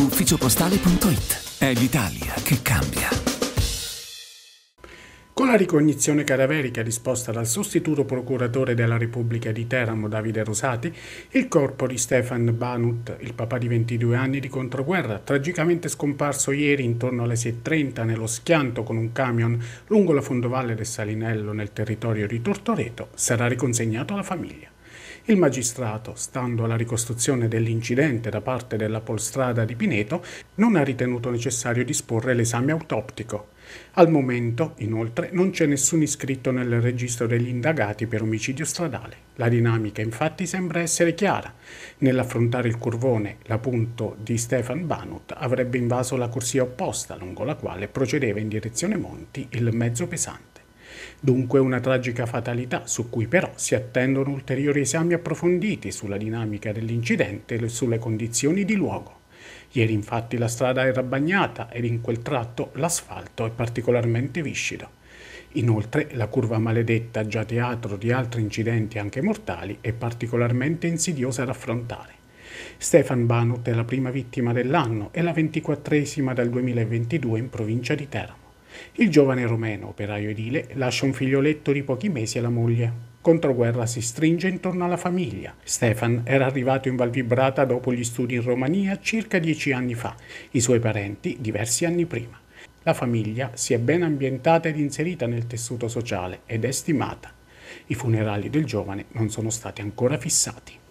ufficiopostale.it. È l'Italia che cambia. Con la ricognizione cadaverica disposta dal sostituto procuratore della Repubblica di Teramo Davide Rosati, il corpo di Stefan Banut, il papà di 22 anni di controguerra, tragicamente scomparso ieri intorno alle 6.30 nello schianto con un camion lungo la fondovalle del Salinello nel territorio di Tortoreto, sarà riconsegnato alla famiglia. Il magistrato, stando alla ricostruzione dell'incidente da parte della polstrada di Pineto, non ha ritenuto necessario disporre l'esame autoptico. Al momento, inoltre, non c'è nessun iscritto nel registro degli indagati per omicidio stradale. La dinamica infatti sembra essere chiara. Nell'affrontare il curvone, la l'appunto di Stefan Banut avrebbe invaso la corsia opposta lungo la quale procedeva in direzione Monti il mezzo pesante. Dunque una tragica fatalità su cui però si attendono ulteriori esami approfonditi sulla dinamica dell'incidente e sulle condizioni di luogo. Ieri infatti la strada era bagnata ed in quel tratto l'asfalto è particolarmente viscido. Inoltre la curva maledetta, già teatro di altri incidenti anche mortali, è particolarmente insidiosa da affrontare. Stefan Banut è la prima vittima dell'anno e la ventiquattresima dal 2022 in provincia di Teramo. Il giovane romeno, operaio edile, lascia un figlioletto di pochi mesi alla moglie. Controguerra si stringe intorno alla famiglia. Stefan era arrivato in Valvibrata dopo gli studi in Romania circa dieci anni fa, i suoi parenti diversi anni prima. La famiglia si è ben ambientata ed inserita nel tessuto sociale ed è stimata. I funerali del giovane non sono stati ancora fissati.